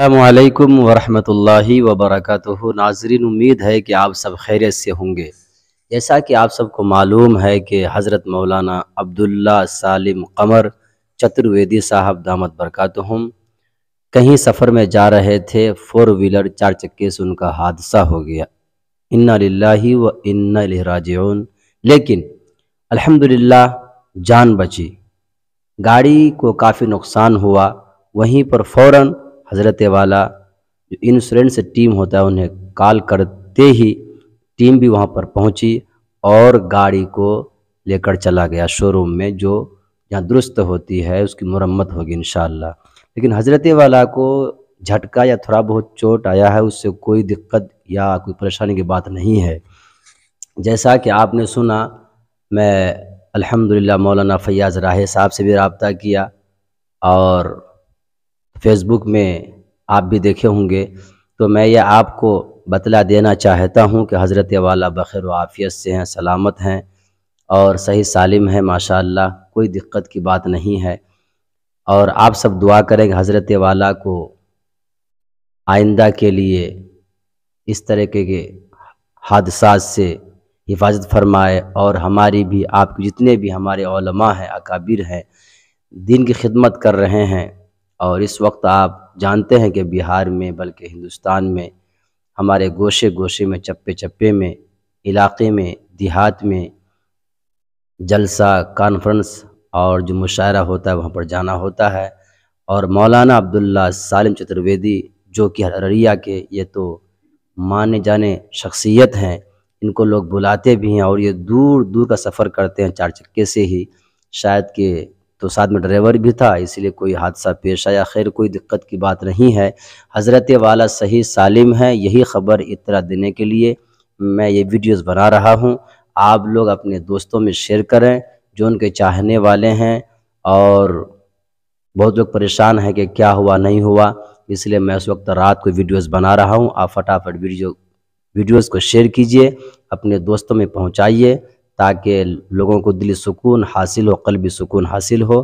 अल्लाम वरहमतुल्लाहि वबरक नाजरीन उम्मीद है कि आप सब खैरियत से होंगे जैसा कि आप सबको मालूम है कि हज़रत मौलाना अब्दुल्ला सालिम कमर चतुर्वेदी साहब दामद हम कहीं सफ़र में जा रहे थे फोर व्हीलर चार चक्के से उनका हादसा हो गया इन्ना लिल्लाहि व इन्ना राजन लेकिन अल्हम्दुलिल्लाह जान बची गाड़ी को काफ़ी नुकसान हुआ वहीं पर फ़ौर हज़रत वाला जो इंश्योरेंस टीम होता है उन्हें कॉल करते ही टीम भी वहाँ पर पहुँची और गाड़ी को लेकर चला गया शोरूम में जो यहाँ दुरुस्त होती है उसकी मरम्मत होगी इन लेकिन हज़रत वाला को झटका या थोड़ा बहुत चोट आया है उससे कोई दिक्कत या कोई परेशानी की बात नहीं है जैसा कि आपने सुना मैं अल्हम्दुलिल्लाह मौलाना फयाज़ राहे साहब से भी रबता किया और फेसबुक में आप भी देखे होंगे तो मैं ये आपको बतला देना चाहता हूँ कि हज़रत वाला बखैर आफ़ियत से हैं सलामत हैं और सही सालिम है माशाल्लाह कोई दिक्कत की बात नहीं है और आप सब दुआ करें कि हज़रत वाला को आइंदा के लिए इस तरीके के हादसा से हिफाजत फरमाए और हमारी भी आपके जितने भी हमारे हैं अकाबिर हैं दिन की खिदमत कर रहे हैं और इस वक्त आप जानते हैं कि बिहार में बल्कि हिंदुस्तान में हमारे गोशे गोशे में चप्पे चप्पे में इलाके में देहात में जलसा कॉन्फ्रेंस और जो मुशायरा होता है वहाँ पर जाना होता है और मौलाना अब्दुल्ला सालिम चतुर्वेदी जो कि अररिया के ये तो माने जाने शख्सियत हैं इनको लोग बुलाते भी हैं और ये दूर दूर का सफ़र करते हैं चार चक्के से ही शायद के तो साथ में ड्राइवर भी था इसलिए कोई हादसा पेश आया खैर कोई दिक्कत की बात नहीं है हज़रत वाला सही सालिम है यही खबर इतना देने के लिए मैं ये वीडियोस बना रहा हूँ आप लोग अपने दोस्तों में शेयर करें जो उनके चाहने वाले हैं और बहुत लोग परेशान हैं कि क्या हुआ नहीं हुआ इसलिए मैं उस वक्त रात को वीडियोस बना रहा हूँ आप फटाफट वीडियो वीडियोस को शेयर कीजिए अपने दोस्तों में पहुँचाइए ताकि लोगों को दिल सुकून हासिल हो भी सुकून हासिल हो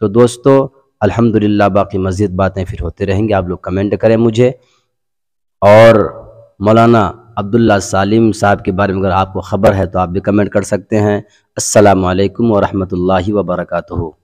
तो दोस्तों अल्हम्दुलिल्लाह बाकी मज़ीद बातें फिर होते रहेंगे आप लोग कमेंट करें मुझे और मौलाना अब्दुल्ला सालिम साहब के बारे में अगर आपको ख़बर है तो आप भी कमेंट कर सकते हैं असलकम वरहमल वर्का